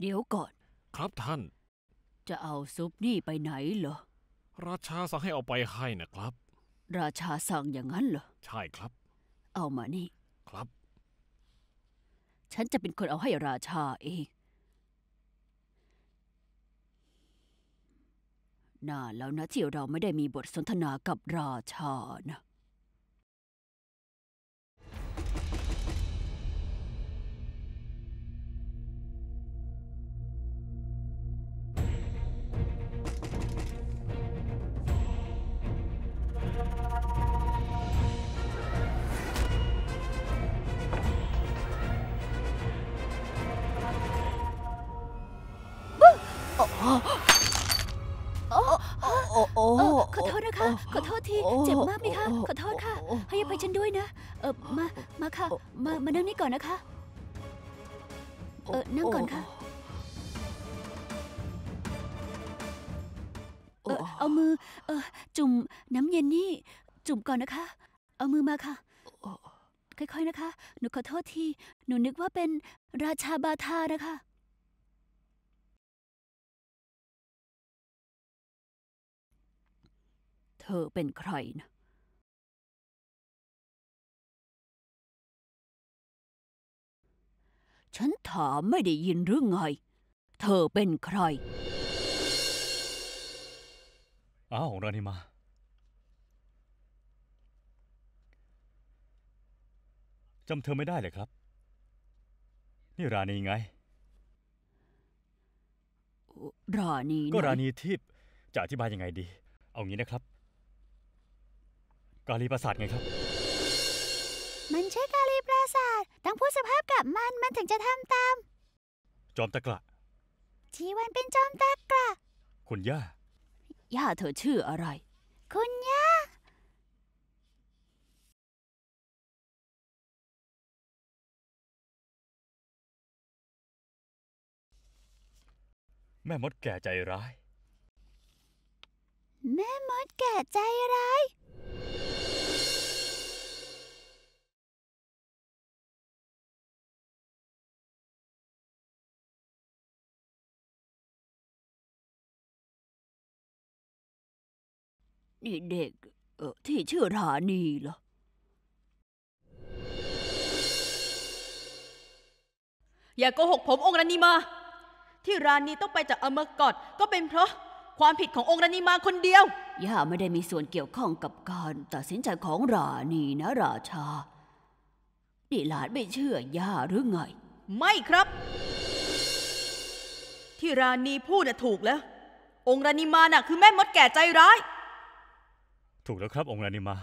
เดี๋ยวก่อน ครับท่าน จะเอาซุปนี่ไปไหนเหรอราชาสั่งให้เอาไปให้นะครับ ราชาสั่งอย่างนั้นเหรอใช่ครับ เอามานี่ ครับ ฉันจะเป็นคนเอาให้ราชาเองนานแล้วนะที่เราไม่ได้มีบทสนทนากับราชานะโอ้ขอโทษนะคะขอโทษที เจ็บมากไหมคะ ขอโทษค่ะ ให้อภัยฉันด้วยนะ เออมามาค่ะ มามา นั่งนี่ก่อนนะคะ เออนั่งก่อนค่ะ เออเอามือ เออจุ่มน้ำเย็นนี่ จุ่มก่อนนะคะ เอามือมาค่ะค่อยๆนะคะ หนูขอโทษที หนูนึกว่าเป็นราชาบาทานะคะเธอเป็นใครนะฉันถามไม่ได้ยินหรือไง เธอเป็นใคร อ้าวรานิมา จำเธอไม่ได้เลยครับ นี่รานีไง รานีก็รานีทิพย์จะอธิบายยังไงดี เอางี้นะครับกาลีปราสาทไงครับ มันใช่กาลีปราสาทต้องพูดสภาพกับมันมันถึงจะทำตาม จอมตะกละ ชีวันเป็นจอมตะกละ คุณย่า ย่าเธอชื่ออะไร คุณย่า แม่มดแก่ใจร้าย แม่มดแก่ใจร้ายเด็กเออที่ชื่อธานีเหรออย่ากโกหกผมองค์รานีมา ที่ราณีต้องไปจากอเมกอดก็เป็นเพราะความผิดขององค์รานีมาคนเดียว ย่าไม่ได้มีส่วนเกี่ยวข้องกับการตัดสินใจของราณีนะราชานี่หลานไม่เชื่อย่าหรือไง ไม่ครับ ที่ราณีพูดน่ะถูกแล้ว องค์รานีมาน่ะคือแม่มดแก่ใจร้ายถูกแล้วครับ องค์รานีมา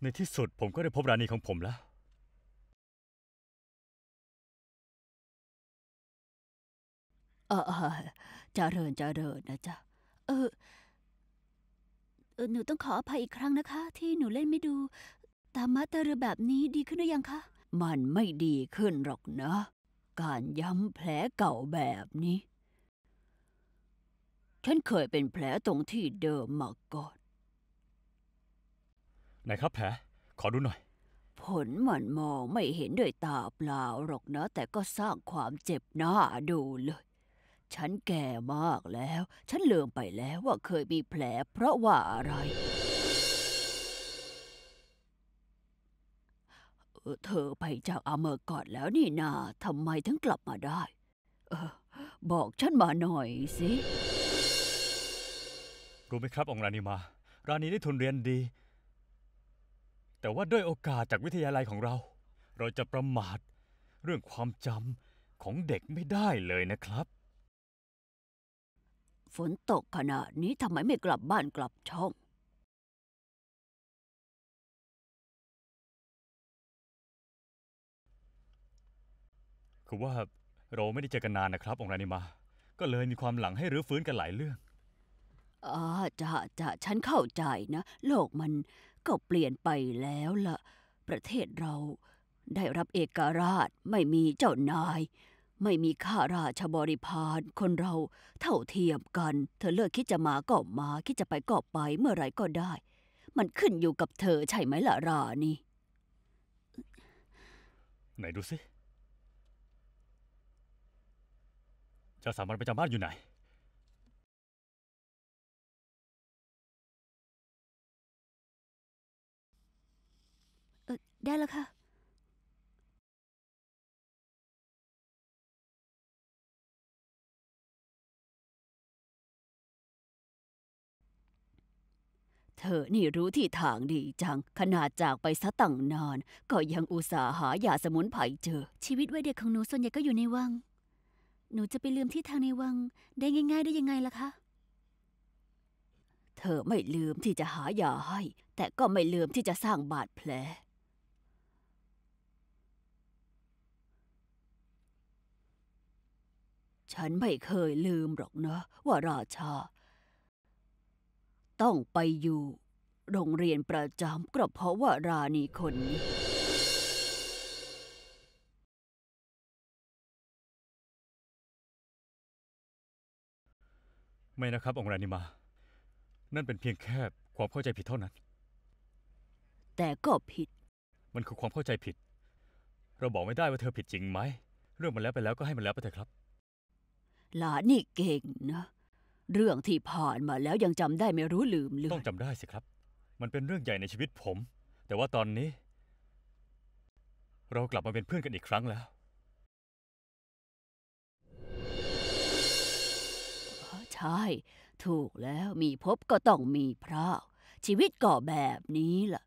ในที่สุดผมก็ได้พบราณีของผมแล้วเออเเจริญเจริญนะจ๊ะเออเออหนูต้องขออภัยอีกครั้งนะคะ ที่หนูเล่นไม่ดู ตามมาตรแบบนี้ดีขึ้นหรือยังคะ มันไม่ดีขึ้นหรอกนะ การย้ำแผลเก่าแบบนี้ ฉันเคยเป็นแผลตรงที่เดิมมาก่อนไหนครับแผล ขอดูหน่อย ผลมันมองไม่เห็นด้วยตาเปล่าหรอกนะ แต่ก็สร้างความเจ็บหน้าดูเลย ฉันแก่มากแล้ว ฉันลืมไปแล้วว่าเคยมีแผล เพราะว่าอะไร เธอไปจากอเมอร์กอดแล้วนี่นาทำไมถึงกลับมาได้ เออ บอกฉันมาหน่อยสิ รู้ไหมครับองรานีมา รานีได้ทุนเรียนดีแต่ว่าด้วยโอกาสจากวิทยาลัยของเรา เราจะประมาทเรื่องความจำของเด็กไม่ได้เลยนะครับ ฝนตกขนาดนี้ทำไมไม่กลับบ้านกลับช่องคือว่าเราไม่ได้เจอกันนานนะครับองค์รานิมา ก็เลยมีความหลังให้รื้อฟื้นกันหลายเรื่อง อ่าจะจะฉันเข้าใจนะ โลกมันก็เปลี่ยนไปแล้วละ่ะ ประเทศเราได้รับเอกราชไม่มีเจ้านาย ไม่มีข้าราชบริพารคนเราเท่าเทียมกันเธอเลิกคิดจะมาก็มา คิดจะไปก็ไปเมื่อไรก็ได้ มันขึ้นอยู่กับเธอใช่ไหมล่ะรานี่ไหนดูสิจ้าสามัญประจำบ้านอยู่ไหนได้แล้วค่ะเธอนี่รู้ที่ทางดีจัง ขนาดจากไปซะตั้งนานก็ยังอุตส่าห์หายาสมุนไพรเจอ ชีวิตวัยเด็กของหนูส่วนใหญ่ก็อยู่ในวัง หนูจะไปลืมที่ทางในวัง ได้ง่ายๆได้ยังไงล่ะคะ เธอไม่ลืมที่จะหายาให้ แต่ก็ไม่ลืมที่จะสร้างบาดแผลฉันไม่เคยลืมหรอกนะว่าราชา ต้องไปอยู่โรงเรียนประจำก็เพราะว่าราณีคนนี้ไม่นะครับองรานิมา นั่นเป็นเพียงแค่ ความเข้าใจผิดเท่านั้น แต่ก็ผิด มันคือความเข้าใจผิดเราบอกไม่ได้ว่าเธอผิดจริงไหม เรื่องมันแล้วไปแล้วก็ให้มันแล้วไปเถอะครับหลานนี่เก่งนะ เรื่องที่ผ่านมาแล้วยังจำได้ไม่รู้ลืมเลืต้องจจำได้สิครับ มันเป็นเรื่องใหญ่ในชีวิตผม แต่ว่าตอนนี้ เรากลับมาเป็นเพื่อนกันอีกครั้งแล้ว ใช่ ถูกแล้วมีพบก็ต้องมีพรากชีวิตก็แบบนี้ล่ะ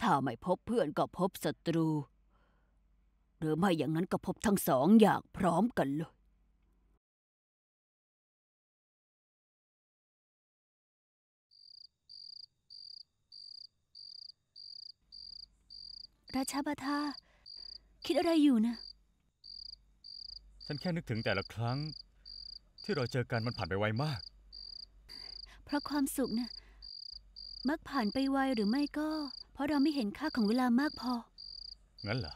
ถ้าไม่พบเพื่อนก็พบศัตรู หรือไม่อย่างนั้นก็พบทั้งสองอย่างพร้อมกันเลยราชาบาทาคิดอะไรอยู่นะ ฉันแค่นึกถึงแต่ละครั้ง ที่เราเจอกัน มันผ่านไปไวมาก เพราะความสุขนะมักผ่านไปไวหรือไม่ก็ เพราะเราไม่เห็นค่าของเวลามากพอ งั้นเหรอ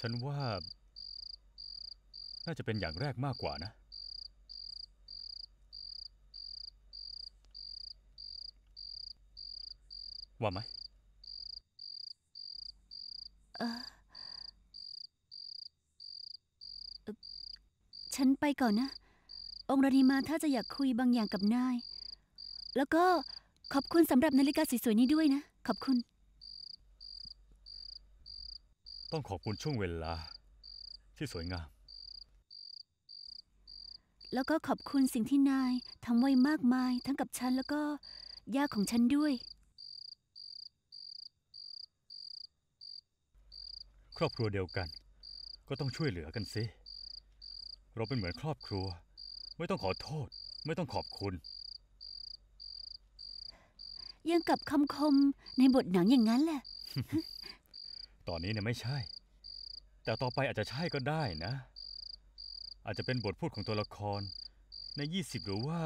ฉันว่า น่าจะเป็นอย่างแรกมากกว่านะว่าไหมเออ่อฉันไปก่อนนะ องค์รานีมาถ้าจะอยากคุยบางอย่างกับนาย แล้วก็ขอบคุณสำหรับนาฬิกาสวย ๆนี้ด้วยนะ ขอบคุณ ต้องขอบคุณช่วงเวลาที่สวยงาม แล้วก็ขอบคุณสิ่งที่นายทำไว้มากมายทั้งกับฉัน แล้วก็ย่าของฉันด้วยครอบครัวเดียวกัน ก็ต้องช่วยเหลือกันสิเราเป็นเหมือนครอบครัว ไม่ต้องขอโทษ ไม่ต้องขอบคุณ ยังกับคำคมในบทหนังอย่างนั้นแหละ ตอนนี้เนี่ยไม่ใช่ แต่ต่อไปอาจจะใช่ก็ได้นะ อาจจะเป็นบทพูดของตัวละคร ใน 20 หรือว่า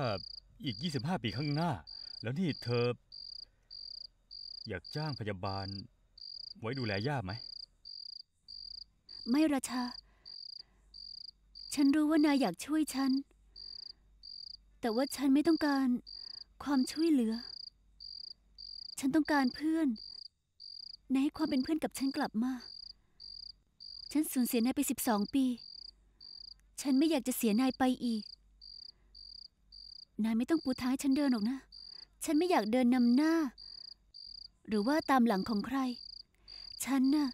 อีก 25 ปีข้างหน้า แล้วนี่เธอ อยากจ้างพยาบาลไว้ดูแลย่าไหมไม่ราชา ฉันรู้ว่านายอยากช่วยฉัน แต่ว่าฉันไม่ต้องการความช่วยเหลือ ฉันต้องการเพื่อน นายให้ความเป็นเพื่อนกับฉันกลับมา ฉันสูญเสียนายไปสิบสองปี ฉันไม่อยากจะเสียนายไปอีก นายไม่ต้องปูทางให้ฉันเดินหรอกนะ ฉันไม่อยากเดินนำหน้า หรือว่าตามหลังของใคร ฉันน่ะ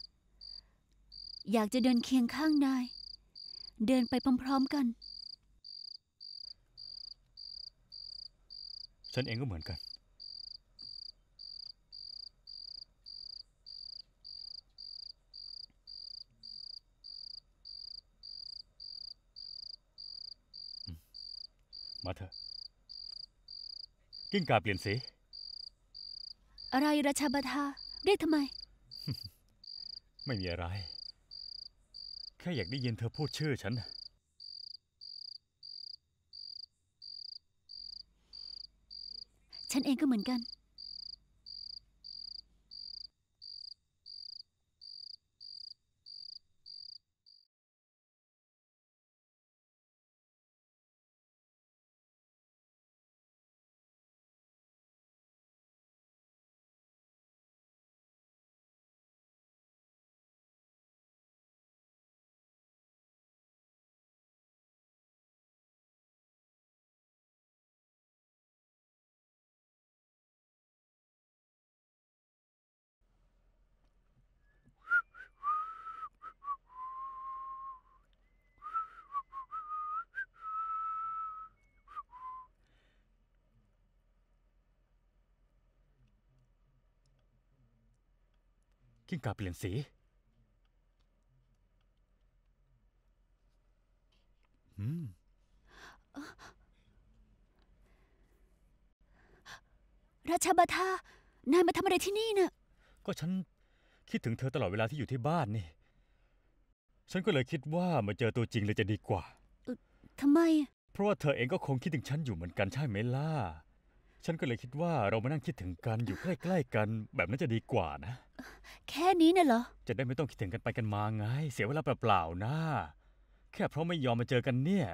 อยากจะเดินเคียงข้างนาย เดินไปพร้อมๆกัน ฉันเองก็เหมือนกันมาเถอะกิ้งกาเปลี่ยนสีอะไรราชาบัทาเรียกทำไม ไม่มีอะไรแค่อยากได้ยินเธอพูดชื่อฉัน ฉันเองก็เหมือนกันกิงกาเปลี่ยนสีอืมราชบาทานายมาทำอะไรที่นี่น่ะก็ฉันคิดถึงเธอตลอดเวลาที่อยู่ที่บ้านนี่ ฉันก็เลยคิดว่ามาเจอตัวจริงเลยจะดีกว่า ทำไม เพราะว่าเธอเองก็คงคิดถึงฉันอยู่เหมือนกันใช่ไหมล่ะ ฉันก็เลยคิดว่า เรามานั่งคิดถึงกันอยู่ใกล้ๆกันแบบนั้นจะดีกว่านะแค่นี้น่ะเหรอ จะได้ไม่ต้องคิดถึงกันไปกันมาไง เสียเวลาเปล่าๆนะ แค่เพราะไม่ยอมมาเจอกันเนี่ย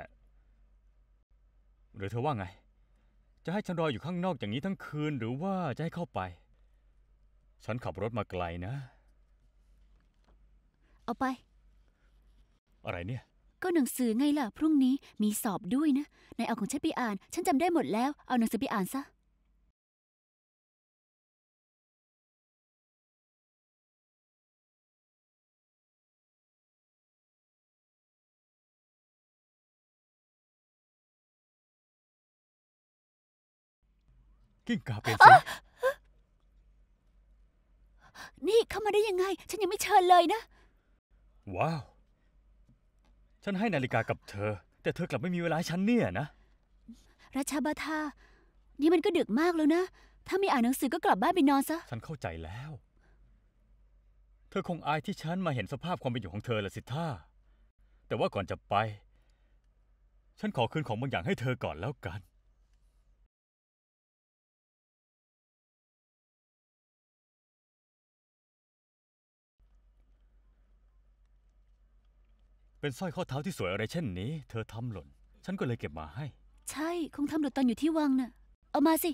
หรือเธอว่าไง จะให้ฉันรออยู่ข้างนอกอย่างนี้ทั้งคืนหรือว่าจะให้เข้าไป ฉันขับรถมาไกลนะ เอาไป อะไรเนี่ย ก็หนังสือไงล่ะพรุ่งนี้มีสอบด้วยนะนายเอาของฉันไปอ่าน ฉันจำได้หมดแล้ว เอาหนังสือไปอ่านซะกิ้งก่าเป็ี่นสีนี่เข้ามาได้ยังไง ฉันยังไม่เชิญเลยนะ ว้าว ฉันให้นาฬิกากับเธอ แต่เธอกลับไม่มีเวลาฉันเนี่ยนะราชาบาทา นี่มันก็ดึกมากแล้วนะถ้าไม่อ่านหนังสือก็กลับบ้านไปนอนซะ ฉันเข้าใจแล้ว เธอคงอายที่ฉันมาเห็นสภาพความเป็นอยู่ของเธอละสิท่าแต่ว่าก่อนจะไป ฉันขอคืนของบางอย่างให้เธอก่อนแล้วกันเป็นสร้อยข้อเท้าที่สวยอะไรเช่นนี้ เธอทำหล่นฉันก็เลยเก็บมาให้ ใช่คงทำหล่นตอนอยู่ที่วังน่ะ เอามาสิ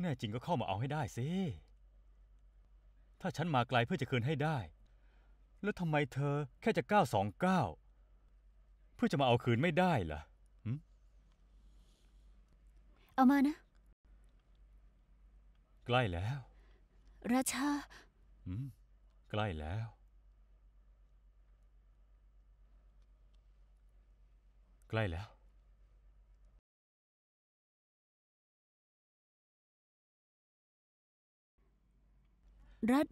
แน่จริงก็เข้ามาเอาให้ได้สิถ้าฉันมาไกลเพื่อจะคืนให้ได้ แล้วทำไมเธอแค่จะก้าวสองก้าวเพื่อจะมาเอาคืนไม่ได้ล่ะเอามานะ ใกล้แล้วราชาใกล้แล้วใกล้แล้วรัฐ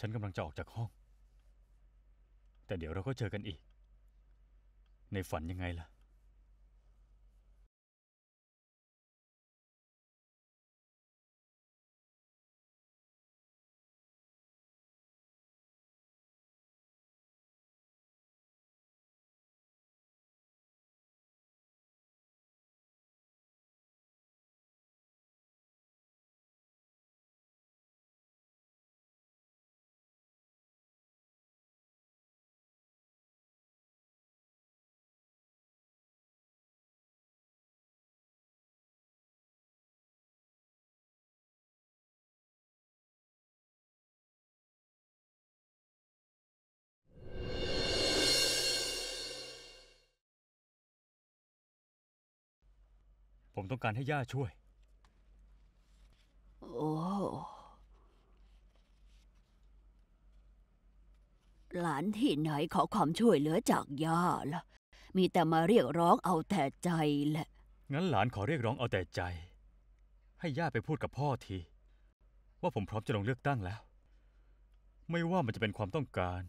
ฉันกำลังจะออกจากห้อง แต่เดี๋ยวเราก็เจอกันอีก ในฝันยังไงล่ะผมต้องการให้ย่าช่วย โอ้ หลานที่ไหนขอความช่วยเหลือจากย่าล่ะ มีแต่มาเรียกร้องเอาแต่ใจแหละ งั้นหลานขอเรียกร้องเอาแต่ใจ ให้ย่าไปพูดกับพ่อที ว่าผมพร้อมจะลงเลือกตั้งแล้ว ไม่ว่ามันจะเป็นความต้องการ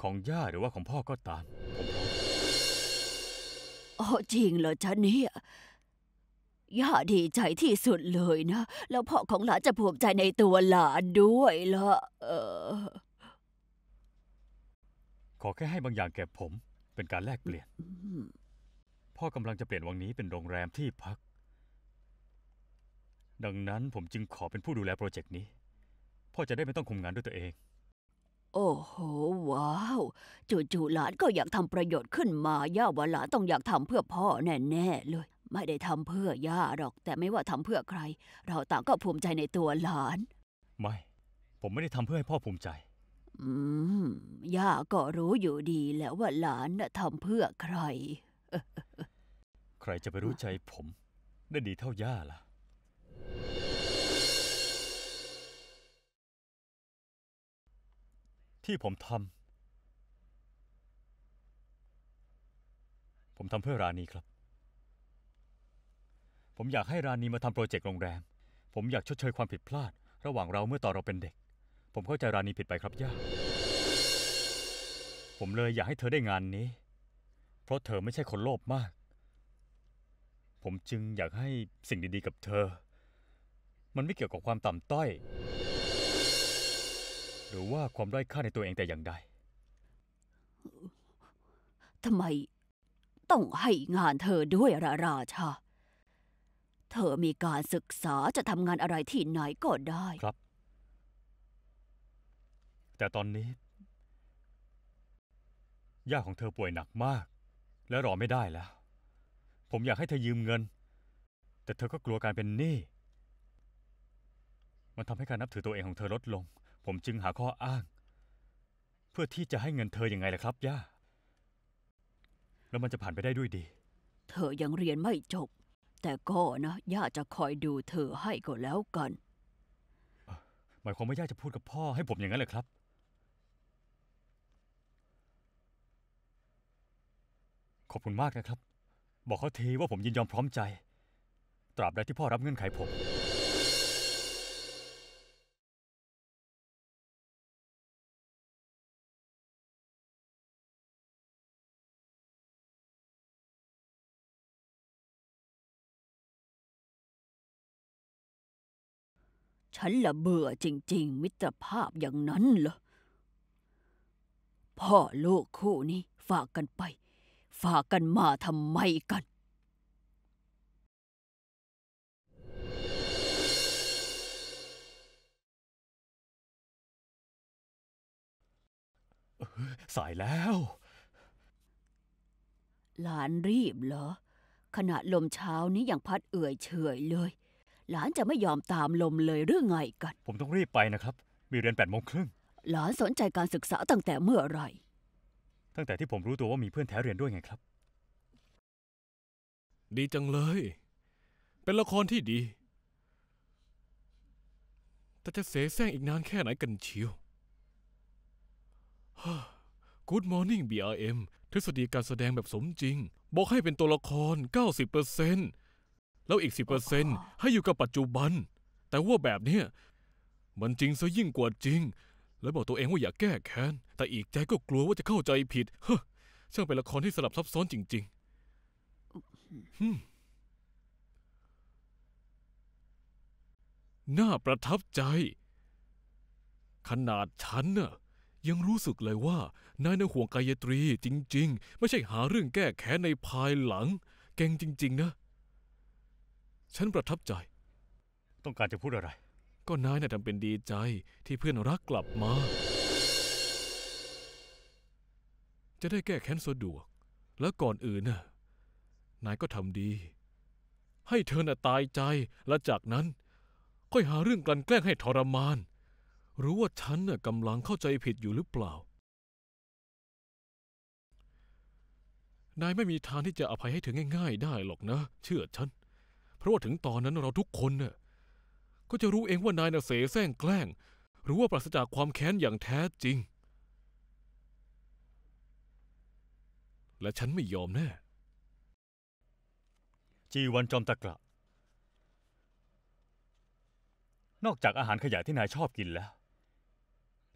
ของย่าหรือว่าของพ่อก็ตามอ๋อจริงเหรอชะเนี่ยย่าดีใจที่สุดเลยนะแล้วพ่อของหลานจะภูมิใจในตัวหลานด้วยละเออขอแค่ให้บางอย่างแก่ผม เป็นการแลกเปลี่ยน พ่อกำลังจะเปลี่ยนวังนี้เป็นโรงแรมที่พัก ดังนั้นผมจึงขอเป็นผู้ดูแลโปรเจกต์นี้ พ่อจะได้ไม่ต้องคุมงานด้วยตัวเอง โอ้โหว้าวจู่ๆหลานก็อยากทำประโยชน์ขึ้นมาย่าว่าหลานต้องอยากทำเพื่อพ่อแน่ๆเลยไม่ได้ทำเพื่อย่าหรอก แต่ไม่ว่าทำเพื่อใคร เราต่างก็ภูมิใจในตัวหลาน ไม่ ผมไม่ได้ทำเพื่อให้พ่อภูมิใจ อืมย่าก็รู้อยู่ดีแล้วว่าหลานน่ะทำเพื่อใครใครจะไปรู้ใจผม ได้ดีเท่าย่าล่ะ ที่ผมทำผมทำเพื่อราณีครับผมอยากให้รานีมาทำโปรเจกต์โรงแรม ผมอยากชดเชยความผิดพลาดระหว่างเราเมื่อตอนเราเป็นเด็ก ผมเข้าใจรานีผิดไปครับย่า ผมเลยอยากให้เธอได้งานนี้ เพราะเธอไม่ใช่คนโลภมาก ผมจึงอยากให้สิ่งดีๆกับเธอ มันไม่เกี่ยวกับความต่ำต้อย หรือว่าความด้อยค่าในตัวเองแต่อย่างใด ทำไมต้องให้งานเธอด้วยรราชาเธอมีการศึกษาจะทำงานอะไรที่ไหนก็ได้ครับ แต่ตอนนี้ ย่าของเธอป่วยหนักมาก และรอไม่ได้แล้ว ผมอยากให้เธอยืมเงิน แต่เธอก็กลัวการเป็นหนี้มันทำให้การนับถือตัวเองของเธอลดลง ผมจึงหาข้ออ้าง เพื่อที่จะให้เงินเธออย่างไงล่ะครับ ย่า แล้วมันจะผ่านไปได้ด้วยดี เธอยังเรียนไม่จบแต่ก็นะย่าจะคอยดูเธอให้ก็แล้วกัน หมายความว่าย่าจะพูดกับพ่อให้ผมอย่างนั้นเลยครับ ขอบคุณมากนะครับ บอกเขาทีว่าผมยินยอมพร้อมใจ ตราบใดที่พ่อรับเงื่อนไขผมฉันละเบื่อจริง ๆ มิตรภาพอย่างนั้นเหรอ พ่อลูกคู่นี้ฝากกันไป ฝากกันมาทำไมกัน สายแล้วหลานรีบเหรอ ขณะลมเช้านี้ยังพัดเอื่อยเฉยเลยหลานจะไม่ยอมตามลมเลยหรือไงกัน ผมต้องรีบไปนะครับ มีเรียนแปดโมงครึ่ง หลานสนใจการศึกษาตั้งแต่เมื่อไร ตั้งแต่ที่ผมรู้ตัวว่ามีเพื่อนแท้เรียนด้วยไงครับ ดีจังเลย เป็นละครที่ดี แต่จะเสแสร้งอีกนานแค่ไหนกันเชียว Good Morning BRM ทฤษฎีการแสดงแบบสมจริง บอกให้เป็นตัวละคร 90%เปอร์เซแล้วอีกสิเ10%ให้อยู่กับปัจจุบัน แต่ว่าแบบเนี้ยมันจริงซะยิ่งกว่าจริง แล้วบอกตัวเองว่าอย่าแก้แค้น แต่อีกใจก็กลัวว่าจะเข้าใจผิด เฮ้ช่างเป็นละครที่สลับซับซ้อนจริงๆหน้าประทับใจ ขนาดฉันน่ะ ยังรู้สึกเลยว่า นายในห่วงกายตรี จริง ๆ ไม่ใช่หาเรื่องแก้แค้นในภายหลังเก่งจริงๆนะฉันประทับใจ ต้องการจะพูดอะไร ก็นายน่ะทำเป็นดีใจที่เพื่อนรักกลับมา จะได้แก้แค้นสะดวก แล้วก่อนอื่นน่ะนายก็ทำดี ให้เธอน่ะตายใจและจากนั้น ค่อยหาเรื่องกลั่นแกล้งให้ทรมาน รู้ว่าฉันน่ะกำลังเข้าใจผิดอยู่หรือเปล่า นายไม่มีทางที่จะอภัยให้เธอง่ายๆได้หรอกนะ เชื่อฉันเพราะว่าถึงตอนนั้นเราทุกคนเนี่ยก็จะรู้เองว่านายน่เสแสร้งแกล้งหรือว่าปราศจากความแค้นอย่างแท้จริง และฉันไม่ยอมแน่จีวันจอมตะกระนอกจากอาหารขยะที่นายชอบกินแล้ว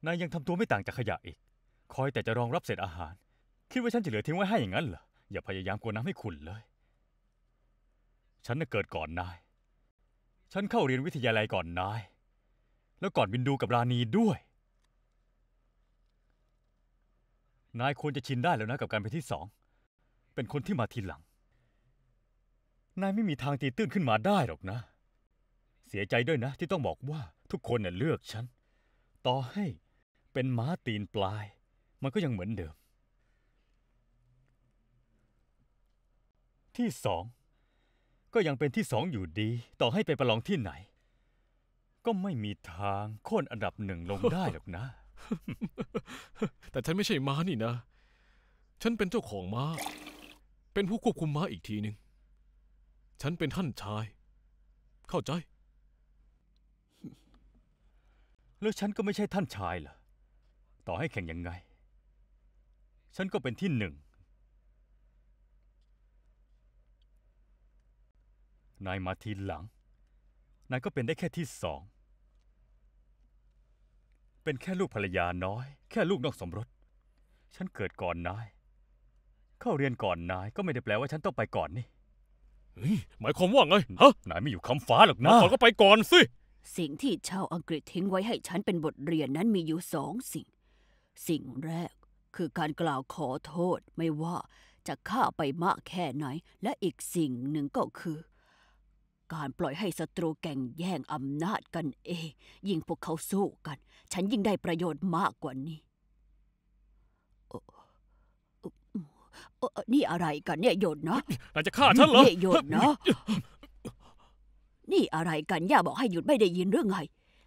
นายยังทำตัวไม่ต่างจากขยะอีก คอยแต่จะรองรับเศษอาหาร คิดว่าฉันจะเหลือทิ้งไว้ให้อย่างนั้นเหรออย่าพยายามกวนน้ำให้ขุนเลยฉันน่ะเกิดก่อนนาย ฉันเข้าเรียนวิทยาลัยก่อนนาย แล้วก่อนวินดูกับราณีด้วย นายควรจะชินได้แล้วนะกับการเป็นที่สอง เป็นคนที่มาทีหลัง นายไม่มีทางตีตื้นขึ้นมาได้หรอกนะ เสียใจด้วยนะที่ต้องบอกว่าทุกคนเน่ยเลือกฉัน ต่อให้เป็นม้าตีนปลาย มันก็ยังเหมือนเดิม ที่สองก็ยังเป็นที่สองอยู่ดี ต่อให้ไปประลองที่ไหน ก็ไม่มีทางโค่นอันดับหนึ่งลงได้หรอกนะ แต่ฉันไม่ใช่ม้านี่นะ ฉันเป็นเจ้าของม้า เป็นผู้ควบคุมม้าอีกทีหนึ่งฉันเป็นท่านชาย เข้าใจ แล้วฉันก็ไม่ใช่ท่านชายเหรอ ต่อให้แข่งยังไง ฉันก็เป็นที่หนึ่งนายมาทีหลัง นายก็เป็นได้แค่ที่สอง เป็นแค่ลูกภรรยาน้อย แค่ลูกนอกสมรส ฉันเกิดก่อนนาย เข้าเรียนก่อนนาย ก็ไม่ได้แปลว่าฉันต้องไปก่อนนี่เฮ้ยหมายความว่าไง ฮะ นายไม่อยู่คำฟ้าหรอกนะมก่อก็ไปก่อนสิสิ่งที่ชาวอังกฤษทิ้งไว้ให้ฉันเป็นบทเรียนนั้นมีอยู่สองสิ่ง สิ่งแรก คือการกล่าวขอโทษ ไม่ว่าจะฆ่าไปมากแค่ไหน และอีกสิ่งหนึ่งก็คือการปล่อยให้ศัตรูแก่งแย่งอำนาจกันเองยิ่งพวกเขาสู้กัน ฉันยิ่งได้ประโยชน์มากกว่านี้นี่อะไรกันเนี่ยโยนเนาะอาจจะฆ่าฉันเหรอเนี่ยโยนเนาะนี่อะไรกันย่าบอกให้หยุดไม่ได้ยินเรื่องไง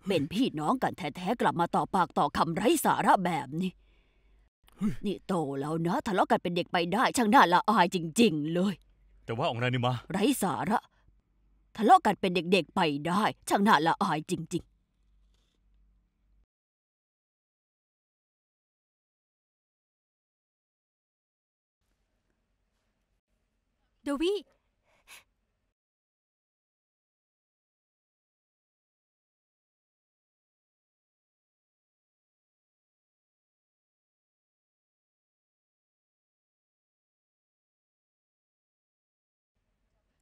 เป็นพี่น้องกันแท้ๆกลับมาต่อปากต่อคำไร้สาระแบบนี้นี่โตแล้วนะทะเลาะกันเป็นเด็กไปได้ ช่างน่าละอายจริง ๆ เลย แต่ว่าออกนายนี่มา ไร้สาระทะเลาะกันเป็นเด็กๆไปได้ ช่างน่าละอายจริง ๆ โดวี่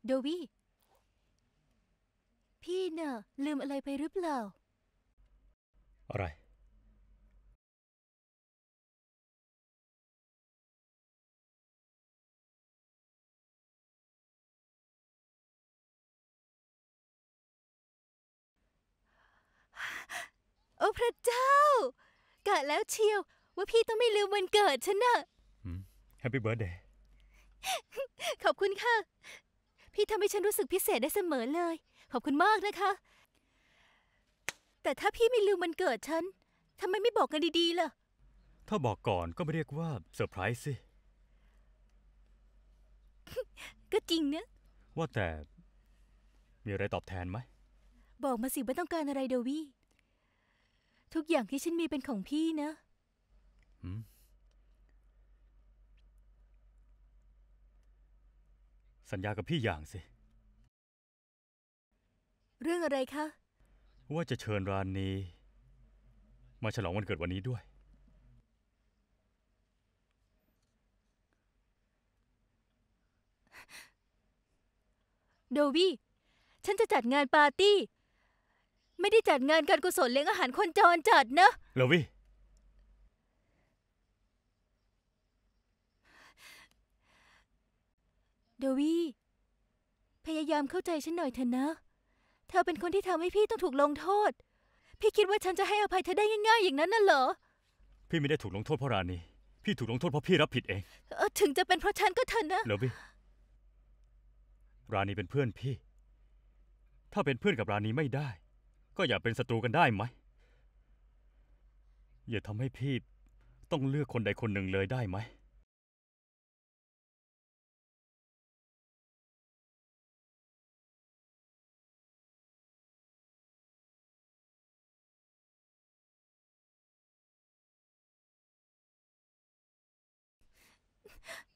โดวี่พี่เนอะลืมอะไรไปหรือเปล่า อะไร โอ้พระเจ้าเกิดแล้วเชียวว่าพี่ต้องไม่ลืมวันเกิดฉันน่ะแฮปปี้เบิร์ดเดย์ขอบคุณค่ะ พี่ทำให้ฉันรู้สึกพิเศษได้เสมอเลยขอบคุณมากนะคะ แต่ถ้าพี่ไม่ลืมมันเกิดฉันทำไมไม่บอกกันดีๆ ล่ะ ถ้าบอกก่อนก็ไม่เรียกว่าเซอร์ไพรส์สิ ก็จริงเนะว่าแต่ มีอะไรตอบแทนไหม บอกมาสิว่าต้องการอะไรเดวี่ทุกอย่างที่ฉันมีเป็นของพี่นะสัญญากับพี่อย่างสิเรื่องอะไรคะ ว่าจะเชิญร้านนี้ มาฉลองวันเกิดวันนี้ด้วยโดวี่ฉันจะจัดงานปาร์ตี้ ไม่ได้จัดงานการกุศลเลี้ยงอาหารคนจรจัดนะโดวี่โดวี่พยายามเข้าใจฉันหน่อยเถอะนะเธอเป็นคนที่ทำให้พี่ต้องถูกลงโทษ พี่คิดว่าฉันจะให้อภัยเธอได้ง่ายๆ อย่างนั้นน่ะเหรอ พี่ไม่ได้ถูกลงโทษเพราะรานีพี่ถูกลงโทษเพราะพี่รับผิดเองเออถึงจะเป็นเพราะฉันก็เถอะนะ เหลบี้รานีเป็นเพื่อนพี่ ถ้าเป็นเพื่อนกับรานีไม่ได้ ก็อย่าเป็นศัตรูกันได้ไหม อย่าทำให้พี่ ต้องเลือกคนใดคนหนึ่งเลยได้ไหม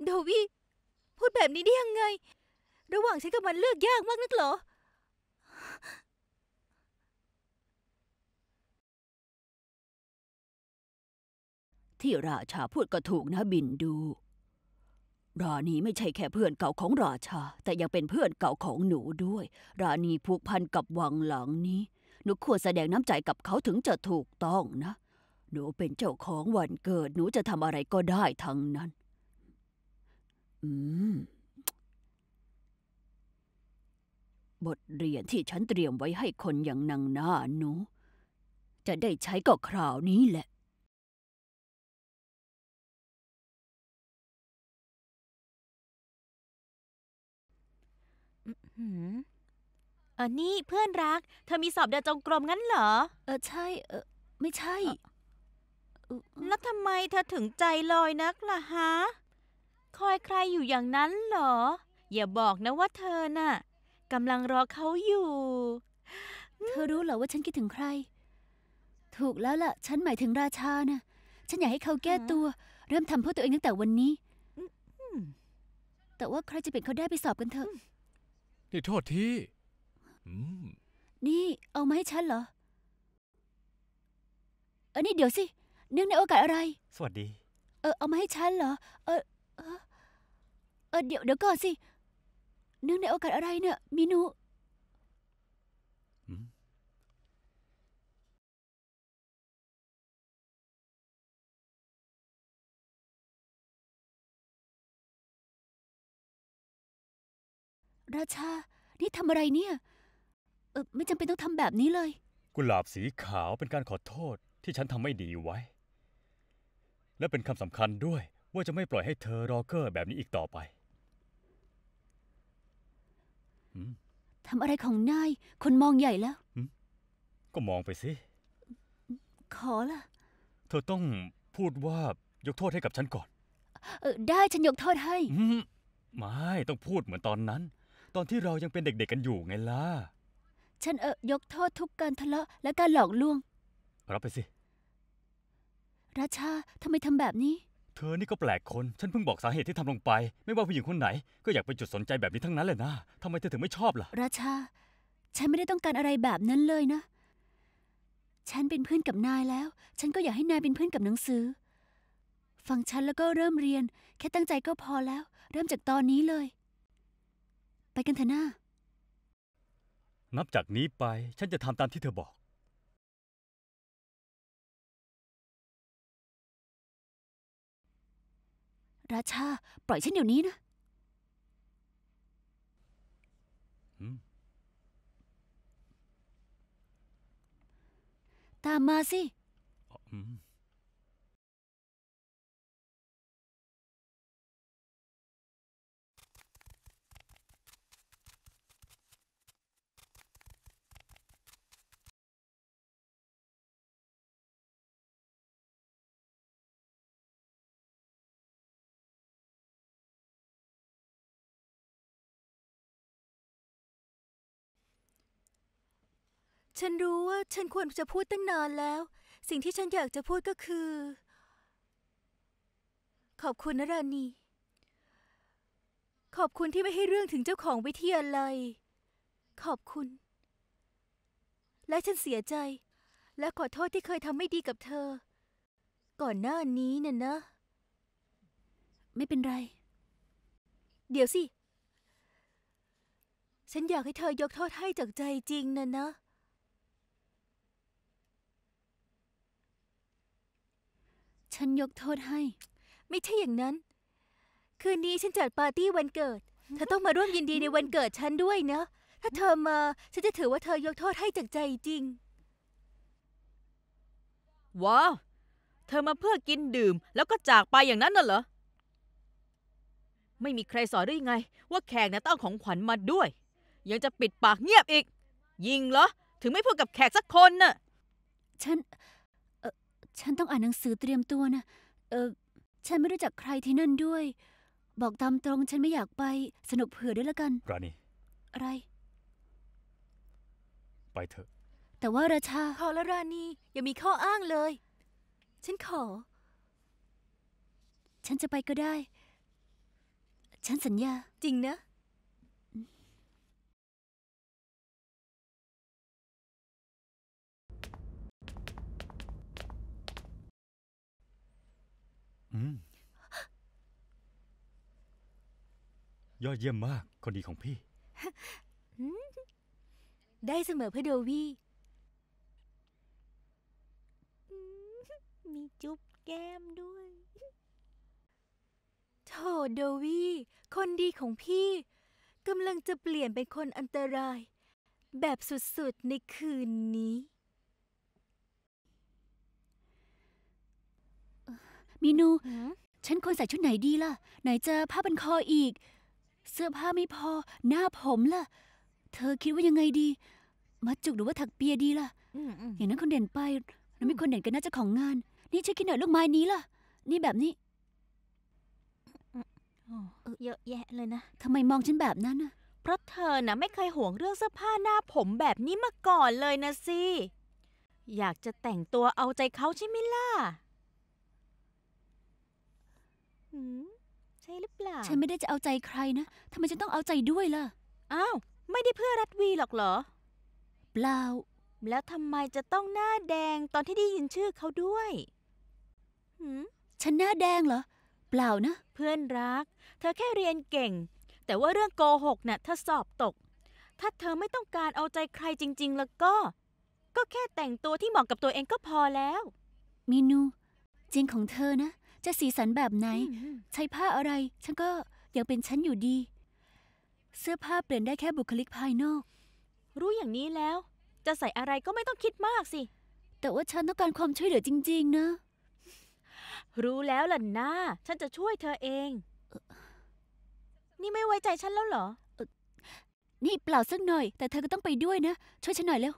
โดวี่พูดแบบนี้ได้ยังไง ระหว่างฉันกับมันเลือกยากมากนักเหรอที่ราชาพูดก็ถูกนะบินดู ราณีไม่ใช่แค่เพื่อนเก่าของราชาแต่ยังเป็นเพื่อนเก่าของหนูด้วย ราณีผูกพันกับวังหลังนี้หนูควรแสดงน้ำใจกับเขาถึงจะถูกต้องนะ หนูเป็นเจ้าของวันเกิดหนูจะทำอะไรก็ได้ทั้งนั้นบทเรียนที่ฉันเตรียมไว้ให้คนอย่างนางนาหนูจะได้ใช้ก็คราวนี้แหละ อืมอนี้เพื่อนรัก เธอมีสอบเดินจงกรมงั้นเหรอ เออใช่ เออไม่ใช่ แล้วทำไมเธอถึงใจลอยนักล่ะฮะคอยใครอยู่อย่างนั้นเหรอ อย่าบอกนะว่าเธอน่ะกำลังรอเขาอยู่ เธอรู้เหรอว่าฉันคิดถึงใคร ถูกแล้วล่ะ ฉันหมายถึงราชานะฉันอยากให้เขาแก้ตัว เริ่มทำเพื่อตัวเองตั้งแต่วันนี้แต่ว่าใครจะเป็นเขาได้ไปสอบกันเถอะนี่โทษที่นี่เอามาให้ฉันเหรอ อันนี้เดี๋ยวสิเนื่องในโอกาสอะไร สวัสดี เออ เอามาให้ฉันเหรอ เออเออเดี๋ยวเดี๋ยวก่อนสิเนื่องในโอกาสอะไรเนี่ยมินุราชา นี่ทำอะไรเนี่ย เออไม่จำเป็นต้องทำแบบนี้เลย กุหลาบสีขาวเป็นการขอโทษที่ฉันทำไม่ดีไว้ และเป็นคำสำคัญด้วยว่าจะไม่ปล่อยให้เธอรอเกอร์แบบนี้อีกต่อไปทำอะไรของนาย คนมองใหญ่แล้ว ก็มองไปสิ ขอละเธอต้องพูดว่ายกโทษให้กับฉันก่อน เออ ได้ฉันยกโทษให้ ไม่ ต้องพูดเหมือนตอนนั้น ตอนที่เรายังเป็นเด็กๆกันอยู่ไงล่ะ ฉันเออยกโทษทุกการทะเลาะและการหลอกลวง รับไปสิราชาทำไมทำแบบนี้เธอนี่ก็แปลกคนฉันเพิ่งบอกสาเหตุที่ทำลงไป ไม่ว่าผู้หญิงคนไหนก็อยากเป็นจุดสนใจแบบนี้ทั้งนั้นเลยนะ ทำไมเธอถึงไม่ชอบล่ะ ราชา ฉันไม่ได้ต้องการอะไรแบบนั้นเลยนะ ฉันเป็นเพื่อนกับนายแล้ว ฉันก็อยากให้นายเป็นเพื่อนกับหนังสือ ฟังฉันแล้วก็เริ่มเรียน แค่ตั้งใจก็พอแล้ว เริ่มจากตอนนี้เลย ไปกันเถอะน้า นับจากนี้ไปฉันจะทำตามที่เธอบอกราชา ปล่อยฉันเดี๋ยวนี้นะตามมาสิฉันรู้ว่าฉันควรจะพูดตั้งนานแล้ว สิ่งที่ฉันอยากจะพูดก็คือ ขอบคุณนรานีขอบคุณที่ไม่ให้เรื่องถึงเจ้าของวิทยาลัยขอบคุณ และฉันเสียใจ และขอโทษที่เคยทำไม่ดีกับเธอ ก่อนหน้านี้เนี่นะ ไม่เป็นไร เดี๋ยวสิ ฉันอยากให้เธอยกโทษให้จากใจจริงนะนะฉันยกโทษให้ ไม่ใช่อย่างนั้น คืนนี้ฉันจัดปาร์ตี้วันเกิดเธอต้องมาร่วมยินดีในวันเกิดฉันด้วยนะ ถ้าเธอมา ฉันจะถือว่าเธอยกโทษให้จากใจจริงว้าวเธอมาเพื่อกินดื่ม แล้วก็จากไปอย่างนั้นน่ะเหรอไม่มีใครสอนหรือยังไง ว่าแขกนะต้องของขวัญมาด้วยยังจะปิดปากเงียบอีก ยิงเหรอถึงไม่พูดกับแขกสักคนน่ะ ฉันฉันต้องอ่านหนังสือเตรียมตัวนะ เออฉันไม่รู้จักใครที่นั่นด้วย บอกตามตรงฉันไม่อยากไปสนุกเผื่อด้วยละกัน ราณีอะไร ไปเถอะ แต่ว่าราชา ขอละราณีอย่ามีข้ออ้างเลย ฉันขอ ฉันจะไปก็ได้ ฉันสัญญา จริงนะอยอดเยี่ยมมาก คนดีของพี่ได้เสมอเพื่อโดวี่มมีจุ๊บแก้มด้วยโธ่โดวี่ คนดีของพี่กำลังจะเปลี่ยนเป็นคนอันตราย แบบสุด ๆ ในคืนนี้มีนู ฉันควรใส่ชุดไหนดีล่ะไหนจะผ้าบันคออีก เสื้อผ้าไม่พอหน้าผมล่ะ เธอคิดว่ายังไงดีมัดจุกหรือว่าถักเปียดีล่ะอย่างนั้น คนเด่นไปแล้วไม่คนเด่นกันน่าจะของงาน นี่ช่วยคิดหน่อยลูกไม้นี้ล่ะนี่แบบนี้เยอะแยะเลยนะทำไมมองฉันแบบนั้นอ่ะพราะเธอน่ะไม่เคยห่วงเรื่องเสื้อผ้าหน้าผมแบบนี้มาก่อนเลยนะสิอยากจะแต่งตัวเอาใจเขาใช่ไหมล่ะใช่หรือเปล่า ฉันไม่ได้จะเอาใจใครนะทำไมฉันต้องเอาใจด้วยล่ะอ้าว ไม่ได้เพื่อรัดวีหรอกเหรอ เปล่า แล้วทำไมจะต้องหน้าแดงตอนที่ได้ยินชื่อเขาด้วย หืมฉันหน้าแดงเหรอเปล่านะ เพื่อนรัก เธอแค่เรียนเก่ง แต่ว่าเรื่องโกหกเนะ่ยถ้าสอบตก ถ้าเธอไม่ต้องการเอาใจใครจริง ๆ แล้วก็ ก็แค่แต่งตัวที่เหมาะกับตัวเองก็พอแล้วมินู จริงของเธอนะจะสีสันแบบไหน ใช้ผ้าอะไรฉันก็ยังเป็นฉันอยู่ดี เสื้อผ้าเปลี่ยนได้แค่บุคลิกภายนอก รู้อย่างนี้แล้ว จะใส่อะไรก็ไม่ต้องคิดมากสิแต่ว่าฉันต้องการความช่วยเหลือจริงๆนะ รู้แล้วล่ะนะฉันจะช่วยเธอเอง นี่ไม่ไว้ใจฉันแล้วเหรอนี่เปล่าสักหน่อย แต่เธอก็ต้องไปด้วยนะ ช่วยฉันหน่อยเร็ว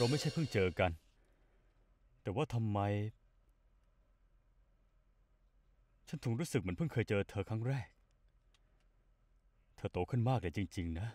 เราไม่ใช่เพิ่งเจอกัน แต่ว่าทำไม ฉันถึงรู้สึกเหมือนเพิ่งเคยเจอเธอครั้งแรก เธอโตขึ้นมากเลยจริง ๆ นะ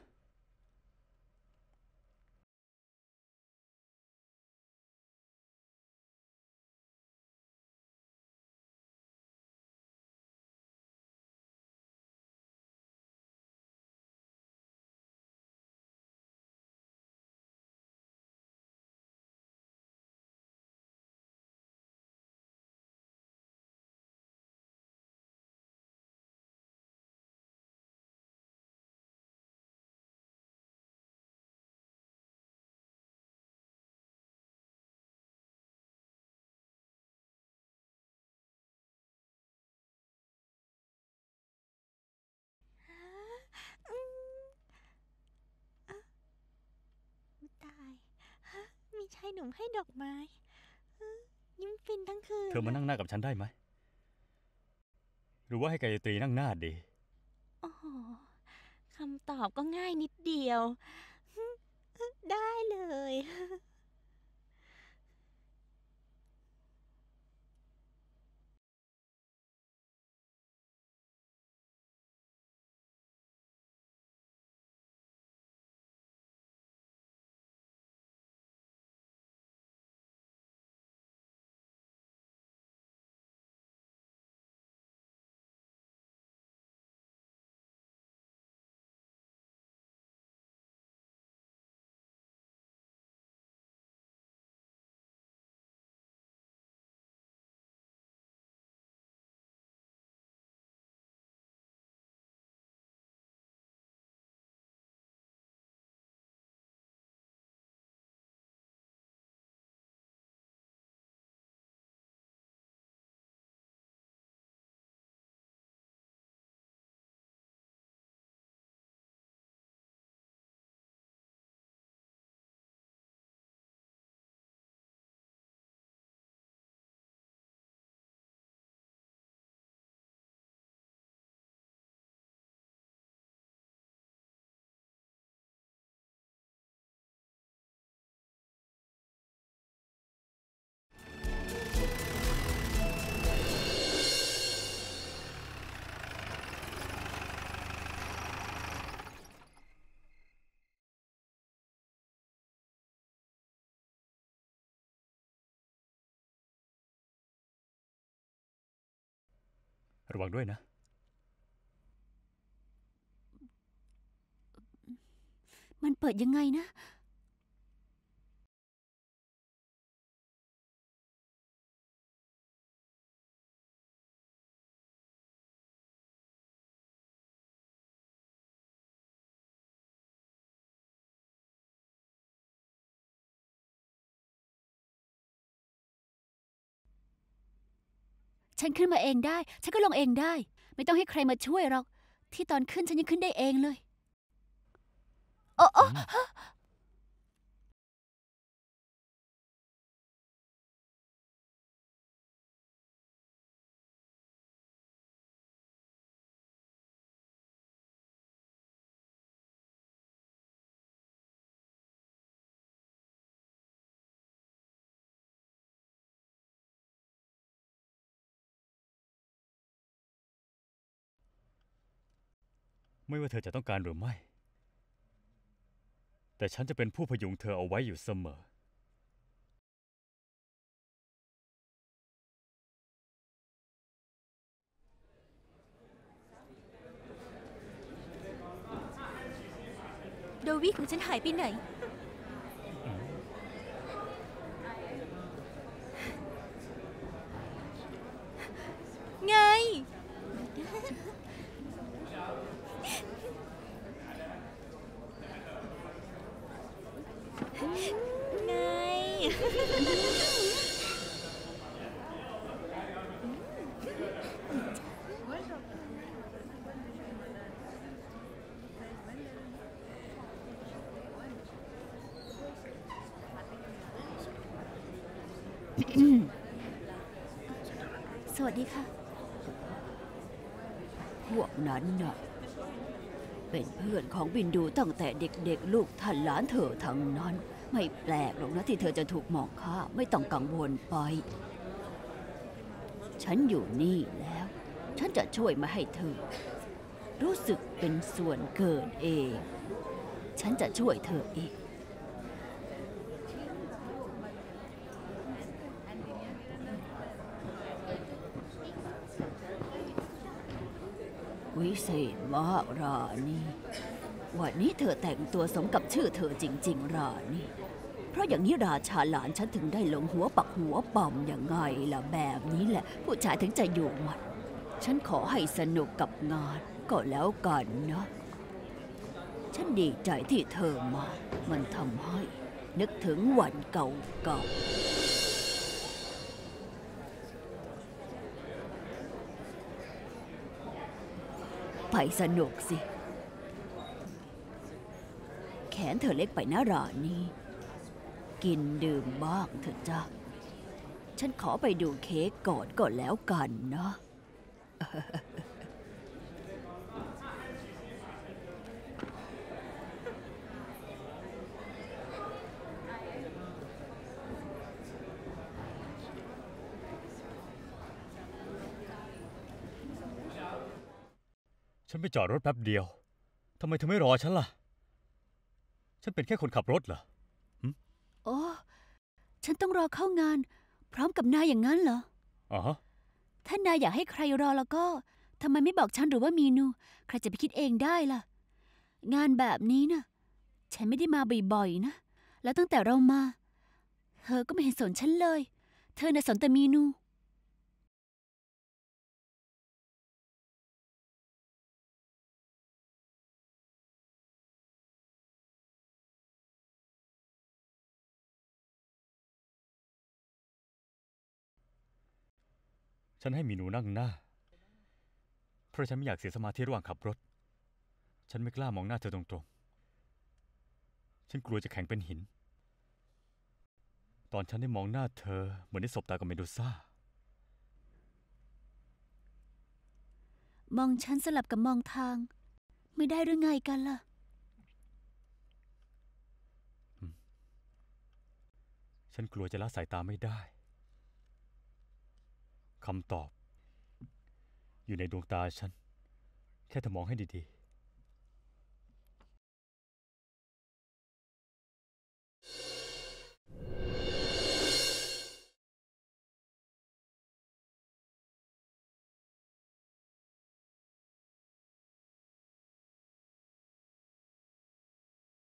ชายหนุ่มให้ดอกไม้ยิ้มฟินทั้งคืนเธอมานั่งหน้ากับฉันได้ไหมหรือว่าให้กายตรีนั่งหน้าดีโอ้คำตอบก็ง่ายนิดเดียวได้เลยระวังด้วยนะ มันเปิดยังไงนะฉันขึ้นมาเองได้ ฉันก็ลงเองได้ ไม่ต้องให้ใครมาช่วยหรอก ที่ตอนขึ้น ฉันยังขึ้นได้เองเลย โอ้โอไม่ว่าเธอจะต้องการหรือไม่ แต่ฉันจะเป็นผู้พยุงเธอเอาไว้อยู่เสมอ โดวิของฉันหายไปไหน ไงบินดูตั้งแต่เด็ก ๆ ลูกท่านหลานเธอทั้งนั้นไม่แปลกหรอกนะที่เธอจะถูกมองค้า ไม่ต้องกังวลไปฉันอยู่นี่แล้ว ฉันจะช่วยมาให้เธอ รู้สึกเป็นส่วนเกินเอง ฉันจะช่วยเธอเองวิเศษมากรานี่วันนี้เธอแต่งตัวสมกับชื่อเธอจริงๆหรอนี่ เพราะอย่างนี้ ราชาหลานฉันถึงได้หลงหัวปักหัวปอมอย่างไงล่ะแบบนี้แหละผู้ชายถึงจะอยู่มัด ฉันขอให้สนุกกับงานก็แล้วกันเนาะ ฉันดีใจที่เธอมา มันทำให้นึกถึงวันเก่าๆ ไปสนุกสิแนเธอเล็กไปนะรอนี่ กินดื่มบ้างเถอะจ้ะ ฉันขอไปดูเค้กก่อนก่อนแล้วกันเนาะฉันไปจอดรถแป๊บเดียว ทำไมเธอไม่รอฉันล่ะฉันเป็นแค่คนขับรถเหรอโอ้ฉันต้องรอเข้างาน พร้อมกับนายอย่างนั้นเหรออ๋อถ้านายอยากให้ใครรอแล้วก็ทำไมไม่บอกฉันหรือว่ามีนู ใครจะไปคิดเองได้ล่ะ งานแบบนี้นะ่ะ ฉันไม่ได้มาบ่อยๆนะ แล้วตั้งแต่เรามาเธอก็ไม่เห็นสนฉันเลย เธอน่ะสนแต่มีนูฉันให้มีหนูนั่งหน้า เพราะฉันไม่อยากเสียสมาธิระหว่างขับรถ ฉันไม่กล้ามองหน้าเธอตรงๆ ฉันกลัวจะแข็งเป็นหิน ตอนฉันได้มองหน้าเธอ เหมือนได้สบตากับเมดูซ่า มองฉันสลับกับมองทาง ไม่ได้หรือไงกันล่ะ ฉันกลัวจะละสายตาไม่ได้คำตอบ อยู่ในดวงตาฉัน แค่ถมองให้ดีๆ